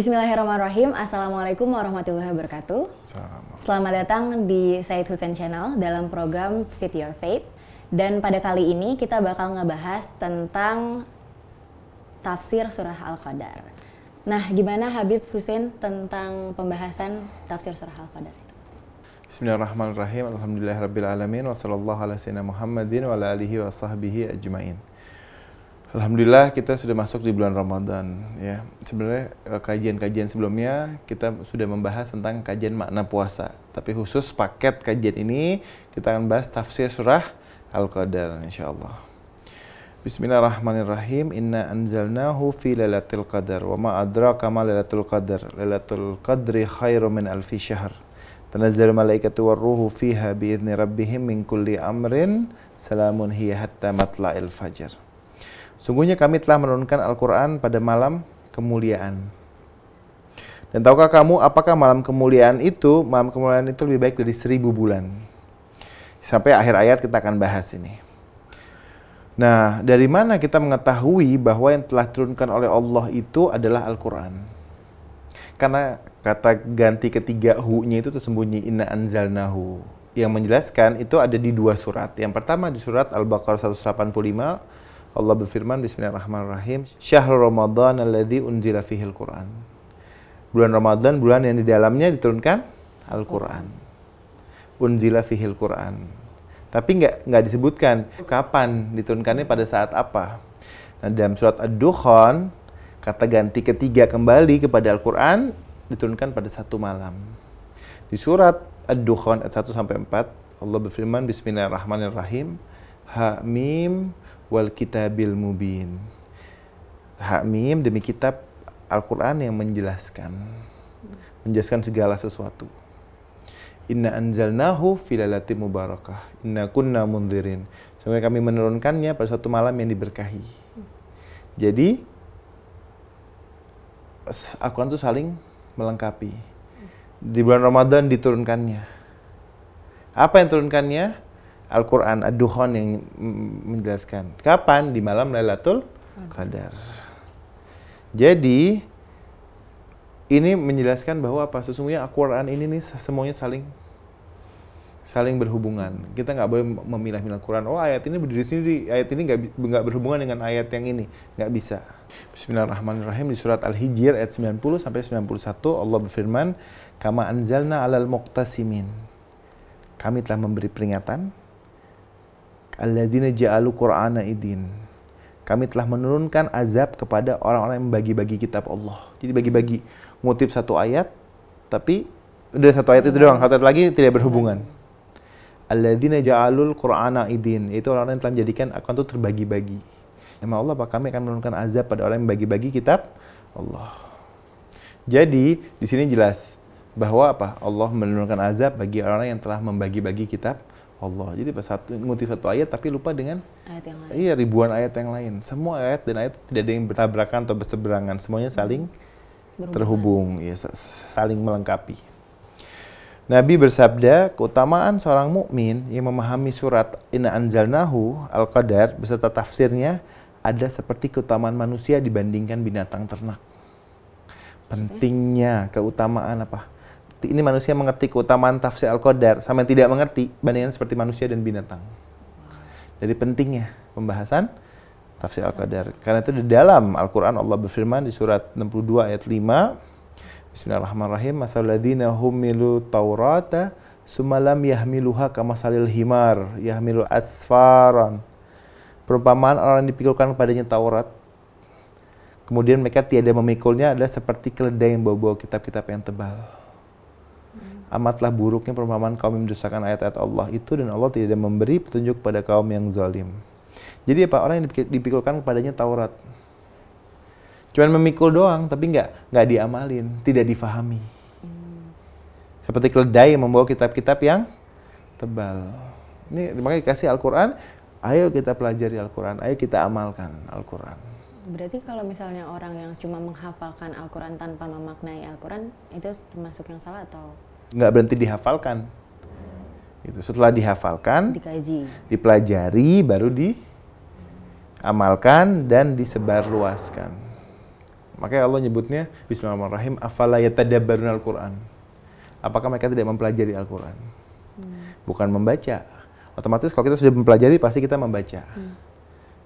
Bismillahirrahmanirrahim. Assalamualaikum warahmatullahi wabarakatuh. Salam. Selamat datang di Said Hussein Channel dalam program Fit Your Faith. Dan pada kali ini kita bakal ngebahas tentang tafsir surah Al-Qadar. Nah, gimana Habib Hussein tentang pembahasan tafsir surah Al-Qadar itu? Bismillahirrahmanirrahim. Alhamdulillahirrahmanirrahim. Wassalamualaikum warahmatullahi wabarakatuh. Alhamdulillah kita sudah masuk di bulan Ramadan ya. Sebenarnya eh, kajian-kajian sebelumnya kita sudah membahas tentang kajian makna puasa. Tapi khusus paket kajian ini kita akan bahas tafsir surah Al-Qadar insyaallah. Bismillahirrahmanirrahim. Inna anzalnahu fi lailatul qadar wa ma adraka ma lailatul qadar. Lailatul qadri khairum min alfi syahr. Tanazzalul malaikatu warruhu fiha bi idzni rabbihim min kulli amrin. Salamun hiya hatta matla'il fajar. Sungguhnya kami telah menurunkan Al-Quran pada malam kemuliaan. Dan tahukah kamu apakah malam kemuliaan itu, malam kemuliaan itu lebih baik dari seribu bulan. Sampai akhir ayat kita akan bahas ini. Nah, dari mana kita mengetahui bahwa yang telah turunkan oleh Allah itu adalah Al-Quran? Karena kata ganti ketiga hu-nya itu tersembunyi inna anzalnahu. Yang menjelaskan itu ada di dua surat. Yang pertama di surat Al-Baqarah 185 Allah berfirman bismillahirrahmanirrahim syahrul Ramadan Alladhi unzila al quran bulan Ramadan bulan yang di dalamnya diturunkan Al-Qur'an unzila al quran tapi nggak nggak disebutkan kapan diturunkannya pada saat apa nah, dalam surat ad-dukhan kata ganti ketiga kembali kepada Al-Qur'an diturunkan pada satu malam di surat ad-dukhan ayat 1 4 Allah berfirman bismillahirrahmanirrahim ha mim wal kitabil mubin. Hak mim demi kitab Al-Quran yang menjelaskan. Menjelaskan segala sesuatu. Inna anzalnahu filalati mubarakah. Inna kunna mundirin. Sehingga kami menurunkannya pada suatu malam yang diberkahi. Jadi, Al-Quran itu saling melengkapi. Di bulan Ramadan diturunkannya. Apa yang turunkannya? Al-Quran Ad-Duhon yang menjelaskan. Kapan? Di malam Lailatul Qadar. Jadi ini menjelaskan bahwa apa sesungguhnya Al-Quran ini nih semuanya saling saling berhubungan. Kita nggak boleh memilah-milah Quran. Oh ayat ini berdiri sendiri, ayat ini nggak berhubungan dengan ayat yang ini, nggak bisa. Bismillahirrahmanirrahim di surat al Hijir ayat 90 sampai 91 Allah berfirman, "Kama anzalna alal muqtasimin." Kami telah memberi peringatan alladzina ja'alu qur'ana idin. Kami telah menurunkan azab kepada orang-orang yang membagi-bagi kitab Allah. Jadi bagi-bagi ngutip satu ayat tapi udah satu ayat itu doang, satu ayat lagi tidak berhubungan. Alladzina ja'alul qur'ana idin. Itu orang-orang yang telah menjadikan akun itu terbagi-bagi. Ya Allah, apa kami akan menurunkan azab pada orang yang membagi bagi kitab Allah. Jadi, di sini jelas bahwa apa? Allah menurunkan azab bagi orang yang telah membagi-bagi kitab Allah. Jadi satu ngutip satu ayat tapi lupa dengan ayat yang lain. Iya, ribuan ayat yang lain. Semua ayat dan ayat tidak ada yang bertabrakan atau berseberangan. Semuanya hmm. saling Berhubungan. terhubung, ya, saling melengkapi. Nabi bersabda, keutamaan seorang mukmin yang memahami surat Inna Anzalnahu Al-Qadar beserta tafsirnya ada seperti keutamaan manusia dibandingkan binatang ternak. Pentingnya keutamaan apa? ini manusia mengerti keutamaan tafsir Al-Qadar sama yang tidak mengerti bandingan seperti manusia dan binatang. Jadi pentingnya pembahasan tafsir Al-Qadar. Karena itu di dalam Al-Qur'an Allah berfirman di surat 62 ayat 5 Bismillahirrahmanirrahim masaladina humilu taurata sumalam yahmiluha kamasalil himar yahmilu asfaran perumpamaan orang yang dipikulkan kepadanya Taurat kemudian mereka tiada memikulnya adalah seperti keledai yang bawa-bawa kitab-kitab yang tebal amatlah buruknya perumpamaan kaum yang mendustakan ayat-ayat Allah itu dan Allah tidak memberi petunjuk pada kaum yang zalim. Jadi apa orang yang dipikulkan kepadanya Taurat. Cuman memikul doang, tapi nggak nggak diamalin, tidak difahami. Hmm. Seperti keledai yang membawa kitab-kitab yang tebal. Ini makanya dikasih Al-Quran, ayo kita pelajari Al-Quran, ayo kita amalkan Al-Quran. Berarti kalau misalnya orang yang cuma menghafalkan Al-Quran tanpa memaknai Al-Quran, itu termasuk yang salah atau nggak berhenti dihafalkan. Gitu. Setelah dihafalkan, dikaji, dipelajari, baru diamalkan dan disebarluaskan. Makanya Allah nyebutnya Bismillahirrahmanirrahim afala yatadabbarun al-Qur'an. Apakah mereka tidak mempelajari Al-Qur'an? Hmm. Bukan membaca. Otomatis kalau kita sudah mempelajari pasti kita membaca. Hmm.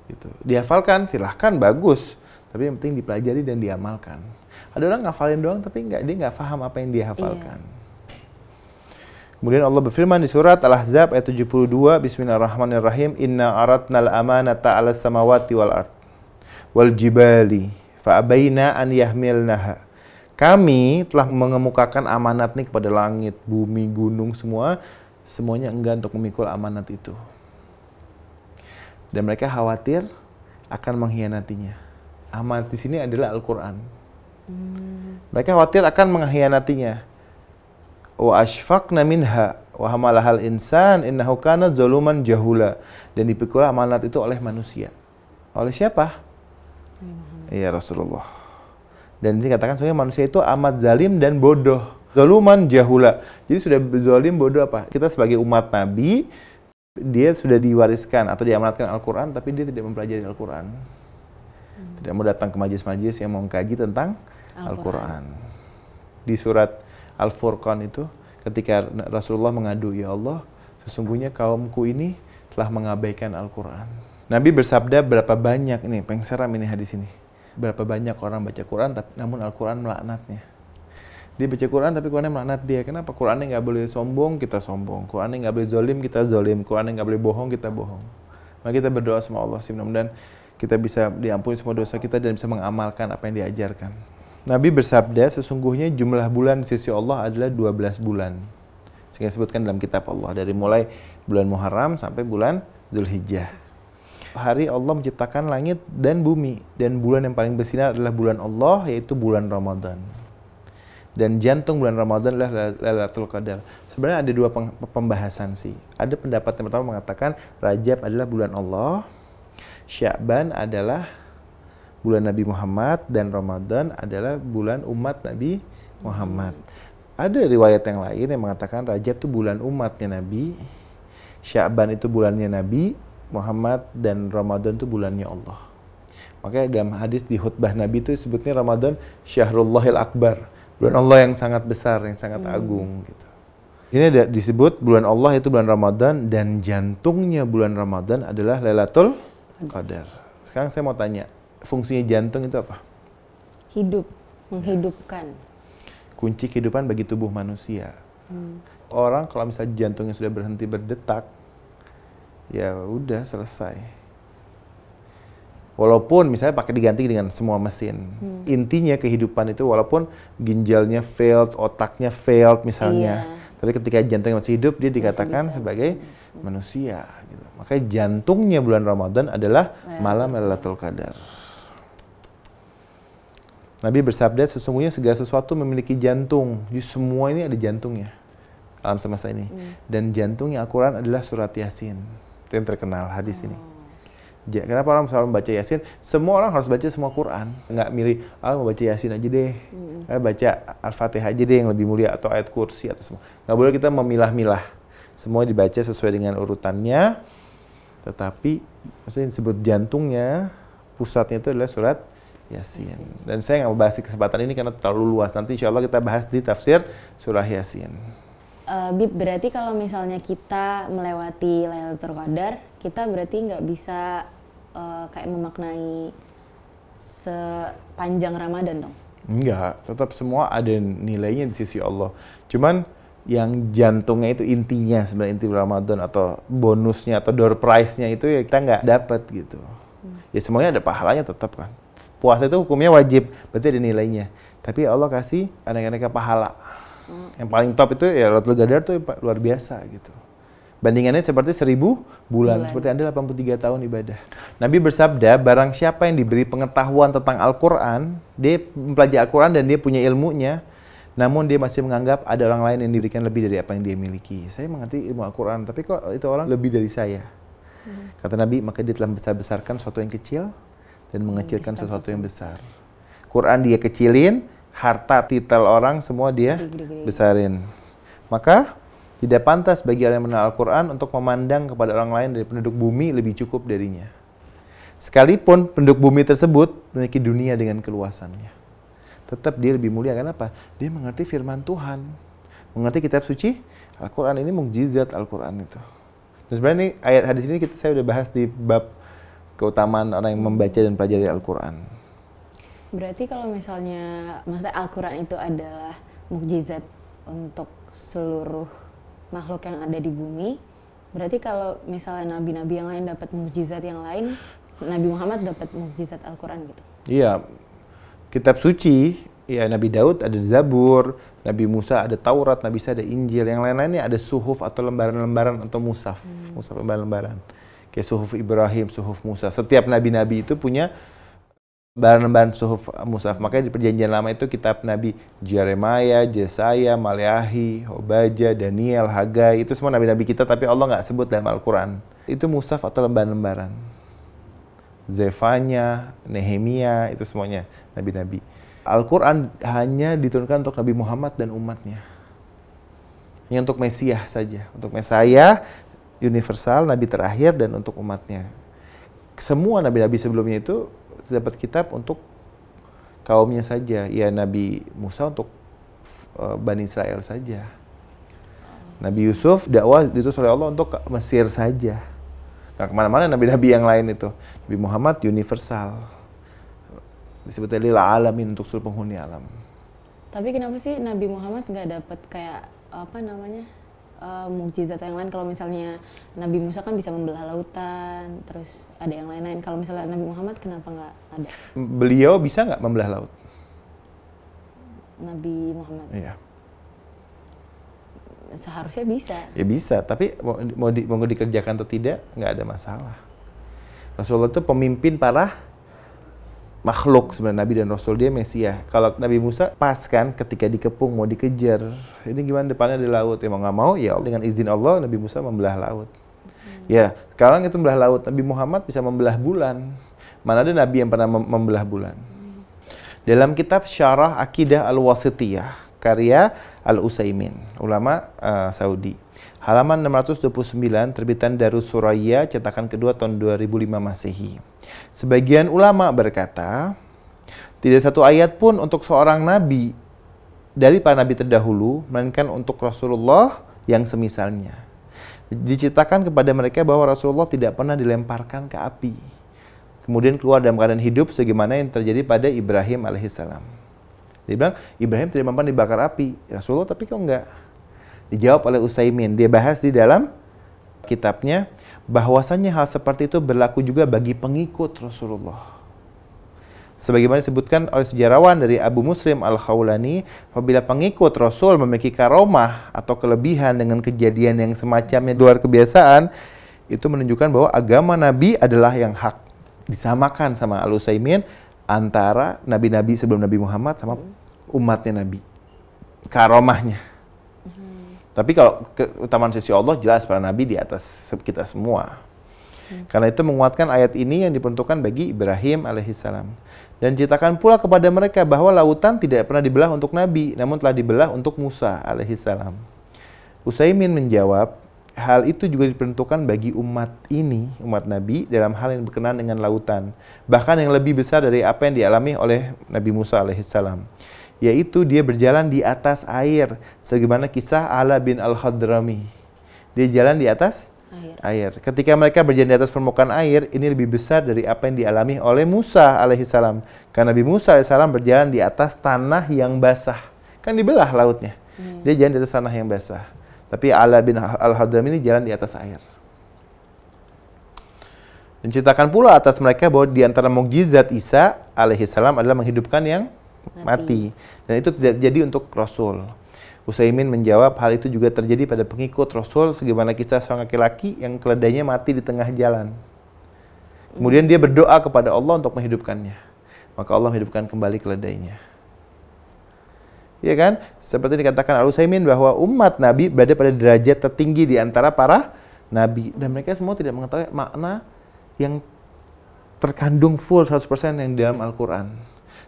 Gitu. Dihafalkan silahkan bagus, tapi yang penting dipelajari dan diamalkan. Ada orang ngafalin doang tapi nggak dia nggak paham apa yang dia hafalkan. Iya. Kemudian Allah berfirman di surat Al-Ahzab ayat 72, Bismillahirrahmanirrahim, Inna aratnal amanata ala samawati wal ard, wal jibali, fa'abaina an yahmilnaha. Kami telah mengemukakan amanat ini kepada langit, bumi, gunung, semua, semuanya enggan untuk memikul amanat itu. Dan mereka khawatir akan mengkhianatinya. Amanat di sini adalah Al-Quran. Hmm. Mereka khawatir akan mengkhianatinya wa ashfaqna minha wa hamalahal insan innahu kana zaluman jahula dan dipikul amanat itu oleh manusia. Oleh siapa? Iya Rasulullah. Dan ini katakan sebenarnya manusia itu amat zalim dan bodoh. Zaluman jahula. Jadi sudah zalim bodoh apa? Kita sebagai umat Nabi dia sudah diwariskan atau diamanatkan Al-Qur'an tapi dia tidak mempelajari Al-Qur'an. Hmm. Tidak mau datang ke majelis-majelis yang mau mengkaji tentang Al-Qur'an. Al, Di surat Al-Furqan itu ketika Rasulullah mengadu, "Ya Allah, sesungguhnya kaumku ini telah mengabaikan Al-Qur'an." Nabi bersabda berapa banyak ini pengseram ini hadis ini. Berapa banyak orang baca Quran tapi namun Al-Qur'an melaknatnya. Dia baca Quran tapi Qurannya melaknat dia. Kenapa? Qurannya nggak boleh sombong, kita sombong. Qurannya nggak boleh zolim, kita zolim. Qurannya nggak boleh bohong, kita bohong. Maka kita berdoa sama Allah sih mudah-mudahan kita bisa diampuni semua dosa kita dan bisa mengamalkan apa yang diajarkan. Nabi bersabda, sesungguhnya jumlah bulan di sisi Allah adalah 12 bulan. Sehingga disebutkan dalam kitab Allah. Dari mulai bulan Muharram sampai bulan Zulhijjah. Hari Allah menciptakan langit dan bumi. Dan bulan yang paling bersinar adalah bulan Allah, yaitu bulan Ramadan. Dan jantung bulan Ramadan adalah Lailatul Qadar. Sebenarnya ada dua pembahasan sih. Ada pendapat yang pertama mengatakan Rajab adalah bulan Allah, Syaban adalah bulan Nabi Muhammad dan Ramadan adalah bulan umat Nabi Muhammad. Ada riwayat yang lain yang mengatakan Rajab itu bulan umatnya Nabi, Syaban itu bulannya Nabi Muhammad dan Ramadan itu bulannya Allah. Makanya dalam hadis di khutbah Nabi itu sebutnya Ramadan Syahrullahil Akbar, bulan Allah yang sangat besar, yang sangat hmm. agung gitu. Ini ada disebut bulan Allah itu bulan Ramadan dan jantungnya bulan Ramadan adalah Lailatul Qadar. Sekarang saya mau tanya, fungsinya jantung itu apa? Hidup, menghidupkan. Kunci kehidupan bagi tubuh manusia. Hmm. Orang kalau misalnya jantungnya sudah berhenti berdetak, ya udah selesai. Walaupun misalnya pakai diganti dengan semua mesin, hmm. intinya kehidupan itu walaupun ginjalnya failed, otaknya failed misalnya, iya. tapi ketika jantungnya masih hidup dia dikatakan bisa. sebagai hmm. manusia. Gitu. Makanya jantungnya bulan Ramadan adalah malam Lailatul Qadar. Nabi bersabda, sesungguhnya segala sesuatu memiliki jantung. Jadi semua ini ada jantungnya. Alam semesta ini. Hmm. Dan jantungnya Al-Quran adalah surat Yasin. Itu yang terkenal hadis oh. ini. Ja, kenapa orang selalu membaca Yasin? Semua orang harus baca semua Quran. Nggak milih, ah mau baca Yasin aja deh. Hmm. Ah, baca Al-Fatihah aja deh yang lebih mulia. Atau ayat kursi atau semua. Nggak boleh kita memilah-milah. Semua dibaca sesuai dengan urutannya. Tetapi, maksudnya disebut jantungnya, pusatnya itu adalah surat Yasin. Iya Dan saya nggak mau bahas di kesempatan ini karena terlalu luas. Nanti insya Allah kita bahas di tafsir surah Yasin. Uh, Bib, berarti kalau misalnya kita melewati Lailatul Qadar, kita berarti nggak bisa uh, kayak memaknai sepanjang Ramadan dong? Enggak, tetap semua ada nilainya di sisi Allah. Cuman yang jantungnya itu intinya sebenarnya inti Ramadan atau bonusnya atau door prize-nya itu ya kita nggak dapat gitu. Hmm. Ya semuanya ada pahalanya tetap kan puasa itu hukumnya wajib, berarti ada nilainya. Tapi Allah kasih aneka-aneka pahala. Hmm. Yang paling top itu ya Lotul Gadar tuh luar biasa gitu. Bandingannya seperti seribu bulan, bulan. seperti Anda 83 tahun ibadah. Nabi bersabda, barang siapa yang diberi pengetahuan tentang Al-Quran, dia mempelajari Al-Quran dan dia punya ilmunya, namun dia masih menganggap ada orang lain yang diberikan lebih dari apa yang dia miliki. Saya mengerti ilmu Al-Quran, tapi kok itu orang lebih dari saya? Hmm. Kata Nabi, maka dia telah besar-besarkan sesuatu yang kecil dan hmm, mengecilkan sesuatu yang besar. Quran dia kecilin, harta titel orang semua dia besarin. Maka tidak pantas bagi orang yang mengenal quran untuk memandang kepada orang lain dari penduduk bumi lebih cukup darinya. Sekalipun penduduk bumi tersebut memiliki dunia dengan keluasannya. Tetap dia lebih mulia. Kenapa? Dia mengerti firman Tuhan. Mengerti kitab suci. Al-Quran ini mukjizat Al-Quran itu. Dan sebenarnya ini, ayat hadis ini kita saya sudah bahas di bab keutamaan orang yang membaca dan pelajari Al-Quran. Berarti kalau misalnya, maksudnya Al-Quran itu adalah mukjizat untuk seluruh makhluk yang ada di bumi, berarti kalau misalnya nabi-nabi yang lain dapat mukjizat yang lain, Nabi Muhammad dapat mukjizat Al-Quran gitu? Iya, kitab suci, ya Nabi Daud ada Zabur, Nabi Musa ada Taurat, Nabi Isa ada Injil, yang lain-lainnya ada suhuf atau lembaran-lembaran atau musaf, hmm. musaf lembaran-lembaran kayak suhuf Ibrahim, suhuf Musa. Setiap nabi-nabi itu punya bahan-bahan suhuf Musaf. Makanya di perjanjian lama itu kitab Nabi Jeremiah, Jesaya, Maleahi, Hobaja, Daniel, Hagai, itu semua nabi-nabi kita tapi Allah nggak sebut dalam Al-Quran. Itu Musaf atau lembaran-lembaran. Zefanya, Nehemia, itu semuanya nabi-nabi. Al-Quran hanya diturunkan untuk Nabi Muhammad dan umatnya. Hanya untuk Mesiah saja, untuk Mesiah universal, nabi terakhir dan untuk umatnya. Semua nabi-nabi sebelumnya itu dapat kitab untuk kaumnya saja. Ya Nabi Musa untuk uh, Bani Israel saja. Nabi Yusuf dakwah itu oleh Allah untuk Mesir saja. Gak kemana-mana nabi-nabi yang lain itu. Nabi Muhammad universal. Disebutnya lil alamin untuk seluruh penghuni alam. Tapi kenapa sih Nabi Muhammad nggak dapat kayak apa namanya uh, eh, mukjizat yang lain kalau misalnya Nabi Musa kan bisa membelah lautan terus ada yang lain-lain kalau misalnya Nabi Muhammad kenapa nggak ada beliau bisa nggak membelah laut Nabi Muhammad iya seharusnya bisa ya bisa tapi mau di, mau, di, mau dikerjakan atau tidak nggak ada masalah Rasulullah itu pemimpin parah makhluk sebenarnya Nabi dan Rasul dia Mesiah. Kalau Nabi Musa pas kan ketika dikepung mau dikejar. Ini gimana depannya di laut ya mau nggak mau ya dengan izin Allah Nabi Musa membelah laut. Hmm. Ya sekarang itu membelah laut Nabi Muhammad bisa membelah bulan. Mana ada Nabi yang pernah membelah bulan? Hmm. Dalam kitab Syarah Akidah Al-Wasitiyah karya Al-Usaimin, ulama uh, Saudi. Halaman 629 terbitan Darus Suraya cetakan kedua tahun 2005 Masehi. Sebagian ulama berkata, tidak satu ayat pun untuk seorang nabi dari para nabi terdahulu, melainkan untuk Rasulullah yang semisalnya. Dicitakan kepada mereka bahwa Rasulullah tidak pernah dilemparkan ke api. Kemudian keluar dalam keadaan hidup sebagaimana yang terjadi pada Ibrahim alaihissalam. Dia bilang, Ibrahim tidak mampu dibakar api. Rasulullah tapi kok enggak? Dijawab oleh Usaimin. Dia bahas di dalam kitabnya bahwasannya hal seperti itu berlaku juga bagi pengikut Rasulullah. Sebagaimana disebutkan oleh sejarawan dari Abu Muslim Al-Khawlani, apabila pengikut Rasul memiliki karomah atau kelebihan dengan kejadian yang semacamnya luar kebiasaan, itu menunjukkan bahwa agama Nabi adalah yang hak. Disamakan sama Al-Usaimin antara nabi-nabi sebelum Nabi Muhammad sama umatnya Nabi. Karomahnya. Tapi kalau keutamaan sisi Allah jelas para nabi di atas kita semua. Hmm. Karena itu menguatkan ayat ini yang diperuntukkan bagi Ibrahim alaihissalam. Dan ceritakan pula kepada mereka bahwa lautan tidak pernah dibelah untuk Nabi, namun telah dibelah untuk Musa alaihissalam. Usaimin menjawab, hal itu juga diperuntukkan bagi umat ini, umat Nabi, dalam hal yang berkenaan dengan lautan. Bahkan yang lebih besar dari apa yang dialami oleh Nabi Musa alaihissalam yaitu dia berjalan di atas air sebagaimana kisah Ala bin Al-Hadrami. Dia jalan di atas air. air. Ketika mereka berjalan di atas permukaan air, ini lebih besar dari apa yang dialami oleh Musa alaihi salam Karena Nabi Musa alaihi salam berjalan di atas tanah yang basah. Kan dibelah lautnya. Hmm. Dia jalan di atas tanah yang basah. Tapi Ala bin Al-Hadrami ini jalan di atas air. Menceritakan pula atas mereka bahwa di antara mukjizat Isa alaihi salam adalah menghidupkan yang mati. mati. Dan itu tidak jadi untuk Rasul. Usaimin menjawab hal itu juga terjadi pada pengikut Rasul sebagaimana kisah seorang laki-laki yang keledainya mati di tengah jalan. Kemudian dia berdoa kepada Allah untuk menghidupkannya. Maka Allah menghidupkan kembali keledainya. Ya kan? Seperti dikatakan al Usaimin bahwa umat Nabi berada pada derajat tertinggi di antara para nabi dan mereka semua tidak mengetahui makna yang terkandung full 100% yang di dalam Al-Qur'an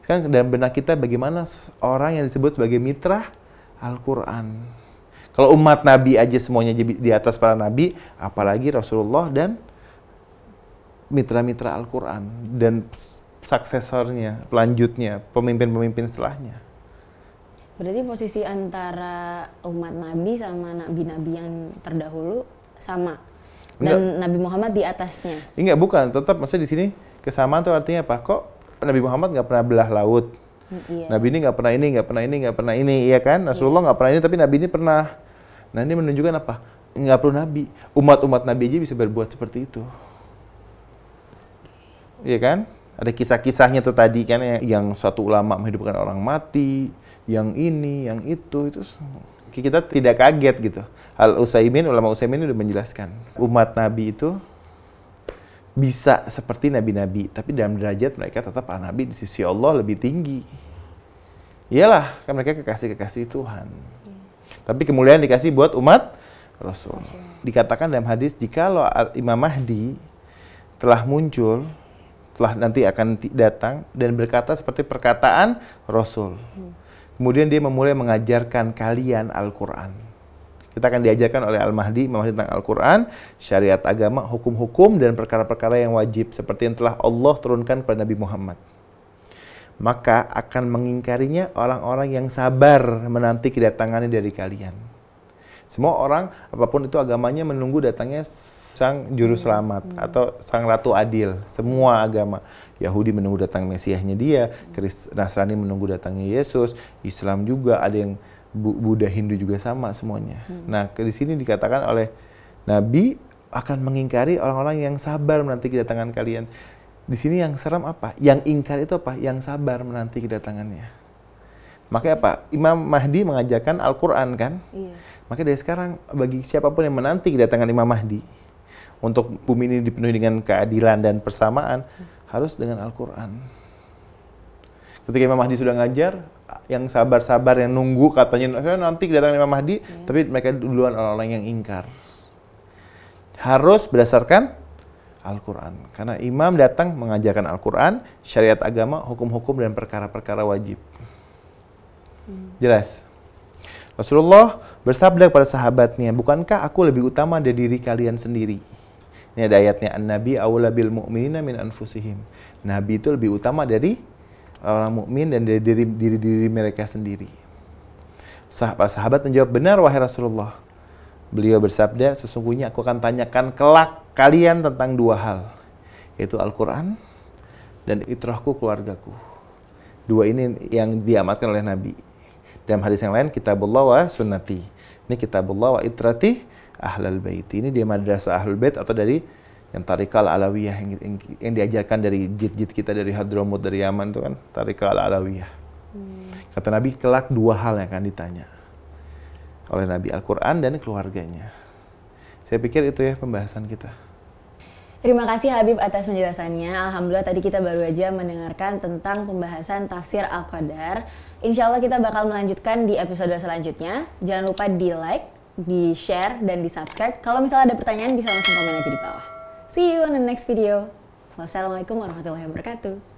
kan dalam benak kita bagaimana orang yang disebut sebagai mitra Al-Quran. Kalau umat Nabi aja semuanya di atas para Nabi, apalagi Rasulullah dan mitra-mitra Al-Quran dan suksesornya, pelanjutnya, pemimpin-pemimpin setelahnya. Berarti posisi antara umat Nabi sama Nabi-Nabi yang terdahulu sama? Dan Enggak. Nabi Muhammad di atasnya? Enggak, bukan. Tetap, maksudnya di sini kesamaan itu artinya apa? Kok Nabi Muhammad nggak pernah belah laut. Iya. Nabi ini nggak pernah ini, nggak pernah ini, nggak pernah ini, iya kan? Iya. Rasulullah nggak pernah ini, tapi Nabi ini pernah. Nah ini menunjukkan apa? Nggak perlu Nabi. Umat-umat Nabi aja bisa berbuat seperti itu. Iya kan? Ada kisah-kisahnya tuh tadi kan ya, yang satu ulama menghidupkan orang mati, yang ini, yang itu, itu kita tidak kaget gitu. Al Usaimin, ulama Usaimin udah menjelaskan umat Nabi itu bisa seperti nabi-nabi, tapi dalam derajat mereka tetap para nabi di sisi Allah lebih tinggi. Iyalah, kan mereka kekasih-kekasih Tuhan. Iya. Tapi kemuliaan dikasih buat umat Rasul. Iya. Dikatakan dalam hadis, jikalau Imam Mahdi telah muncul, telah nanti akan datang dan berkata seperti perkataan Rasul. Hmm. Kemudian dia memulai mengajarkan kalian Al-Quran kita akan diajarkan oleh Al-Mahdi memahami tentang Al-Quran, syariat agama, hukum-hukum, dan perkara-perkara yang wajib seperti yang telah Allah turunkan kepada Nabi Muhammad. Maka akan mengingkarinya orang-orang yang sabar menanti kedatangannya dari kalian. Semua orang, apapun itu agamanya, menunggu datangnya sang juru selamat hmm. atau sang ratu adil. Semua agama. Yahudi menunggu datang Mesiahnya dia, Kristen Nasrani menunggu datangnya Yesus, Islam juga ada yang Buddha Hindu juga sama semuanya. Hmm. Nah, di sini dikatakan oleh Nabi akan mengingkari orang-orang yang sabar menanti kedatangan kalian. Di sini yang seram apa? Yang ingkar itu apa? Yang sabar menanti kedatangannya. Makanya apa? Imam Mahdi mengajarkan Al-Quran kan? Iya. Makanya dari sekarang bagi siapapun yang menanti kedatangan Imam Mahdi untuk bumi ini dipenuhi dengan keadilan dan persamaan hmm. harus dengan Al-Quran ketika Imam Mahdi sudah ngajar yang sabar-sabar yang nunggu katanya eh, nanti kedatangan Imam Mahdi yeah. tapi mereka duluan orang-orang yang ingkar harus berdasarkan Al-Quran karena imam datang mengajarkan Al-Quran syariat agama hukum-hukum dan perkara-perkara wajib hmm. jelas Rasulullah bersabda kepada sahabatnya bukankah aku lebih utama dari diri kalian sendiri ini ada ayatnya an-nabi awla bil mu'minina min anfusihim nabi itu lebih utama dari orang mukmin dan dari diri, diri diri mereka sendiri. Sahabat sahabat menjawab benar wahai Rasulullah. Beliau bersabda, sesungguhnya aku akan tanyakan kelak kalian tentang dua hal, yaitu Al-Quran dan itrohku keluargaku. Dua ini yang diamatkan oleh Nabi. Dalam hadis yang lain, kitabullah wa sunnati. Ini kitabullah wa itrati ahlal bait. Ini dia madrasah ahlul bait atau dari yang tarikal alawiyah yang, yang, yang diajarkan dari jid-jid kita dari Hadramut dari Yaman itu kan tarikal alawiyah. Hmm. Kata Nabi kelak dua hal yang akan ditanya oleh Nabi Al-Qur'an dan keluarganya. Saya pikir itu ya pembahasan kita. Terima kasih Habib atas penjelasannya. Alhamdulillah tadi kita baru aja mendengarkan tentang pembahasan tafsir Al-Qadar. Insya Allah kita bakal melanjutkan di episode selanjutnya. Jangan lupa di like, di share, dan di subscribe. Kalau misalnya ada pertanyaan bisa langsung komen aja di bawah. See you on the next video. Wassalamualaikum warahmatullahi wabarakatuh.